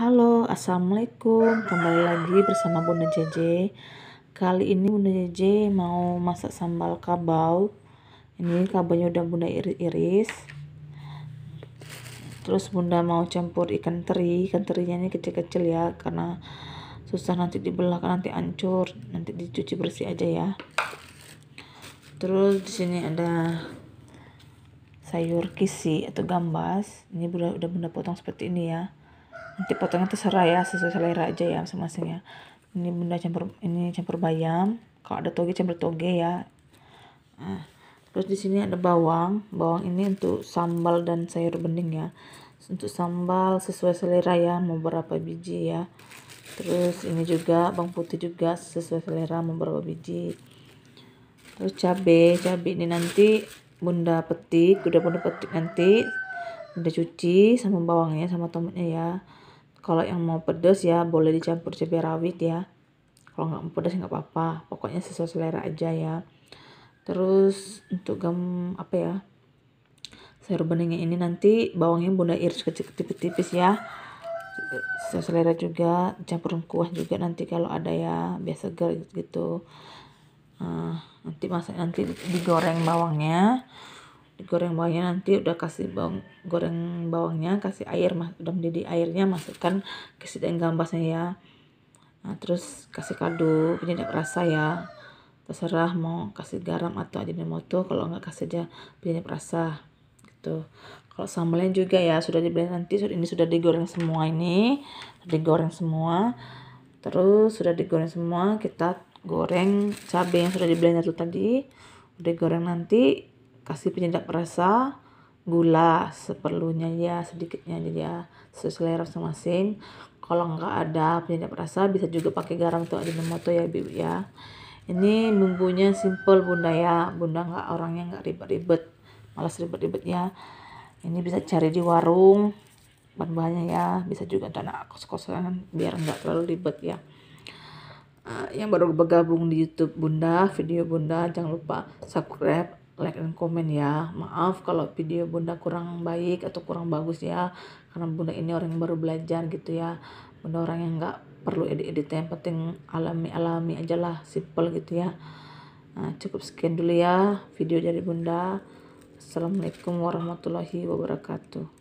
Halo, Assalamualaikum Kembali lagi bersama Bunda JJ Kali ini Bunda JJ mau masak sambal kabau Ini kabaunya udah Bunda iris-iris Terus Bunda mau campur ikan teri Ikan terinya ini kecil-kecil ya Karena susah nanti dibelah kan nanti hancur Nanti dicuci bersih aja ya Terus di sini ada sayur kisi atau gambas ini udah udah bunda potong seperti ini ya nanti potongnya terserah ya sesuai selera aja ya masing-masing ya ini bunda campur ini campur bayam kalau ada toge campur toge ya ah. terus di sini ada bawang bawang ini untuk sambal dan sayur bening ya untuk sambal sesuai selera ya mau berapa biji ya terus ini juga bawang putih juga sesuai selera mau berapa biji terus cabe cabe ini nanti bunda petik udah bunda petik nanti udah cuci sama bawangnya sama tomatnya ya kalau yang mau pedas ya boleh dicampur cabai rawit ya kalau nggak mau pedas nggak apa-apa pokoknya sesuai selera aja ya terus untuk gam apa ya sayur beningnya ini nanti bawangnya bunda iris kecil tipis-tipis ya sesuai selera juga campur kuah juga nanti kalau ada ya biasa segar gitu, -gitu. nanti masak nanti digoreng bawangnya Goreng bawangnya nanti udah kasih bawang goreng bawangnya kasih air mas udah mendidih airnya masukkan kasih daun gambasnya ya nah, terus kasih kaldu penyedap rasa ya terserah mau kasih garam atau moto kalau nggak kasih aja penyedap rasa gitu kalau sambalnya juga ya sudah dibeli nanti ini sudah digoreng semua ini digoreng semua terus sudah digoreng semua kita goreng cabai yang sudah di blender tadi udah goreng nanti kasih penyedap rasa gula seperlunya ya sedikitnya aja ya sesuai selera masing-masing kalau nggak ada penyedap rasa bisa juga pakai garam tuh ajinomoto ya bibu ya ini bumbunya simple bunda ya bunda nggak orangnya nggak ribet-ribet malas ribet-ribet ya ini bisa cari di warung bahan-bahannya ya bisa juga tanah kos-kosan biar nggak terlalu ribet ya ah, yang baru bergabung di YouTube Bunda, video Bunda, jangan lupa subscribe, like dan komen ya. Maaf kalau video Bunda kurang baik atau kurang bagus ya. Karena Bunda ini orang yang baru belajar gitu ya. Bunda orang yang nggak perlu edit-edit yang penting alami-alami aja lah, simple gitu ya. Nah, cukup sekian dulu ya video dari Bunda. Assalamualaikum warahmatullahi wabarakatuh.